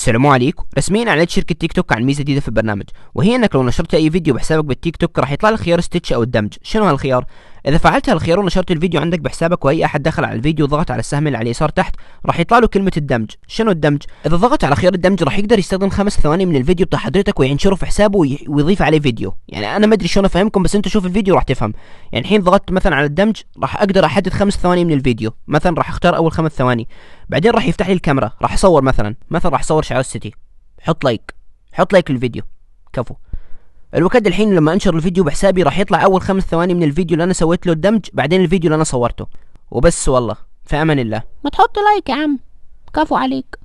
السلام عليكم رسميا اعلنت شركه تيك توك عن ميزه جديده في البرنامج وهي انك لو نشرت اي فيديو بحسابك بالتيك توك راح يطلع لك خيار ستيتش او الدمج شنو هالخيار اذا فعلت هالخيار ونشرت الفيديو عندك بحسابك واي احد دخل على الفيديو وضغط على السهم اللي على اليسار تحت راح يطلع له كلمه الدمج شنو الدمج اذا ضغط على خيار الدمج راح يقدر يستخدم خمس ثواني من الفيديو بتاع حضرتك وينشره في حسابه ويضيف عليه فيديو يعني انا ما ادري شلون افهمكم بس انت شوف الفيديو راح تفهم يعني الحين ضغطت مثلا على الدمج راح اقدر احدد خمس ثواني من الفيديو مثلا راح اختار اول خمس ثواني بعدين راح يفتح لي الكاميرا راح اصور مثلا مثلا راح اصور شعار السيتي حط لايك حط لايك للفيديو كفو الوكاد الحين لما انشر الفيديو بحسابي راح يطلع اول خمس ثواني من الفيديو اللي انا سويت له الدمج بعدين الفيديو اللي انا صورته وبس والله في امان الله ما تحط لايك يا عم كفو عليك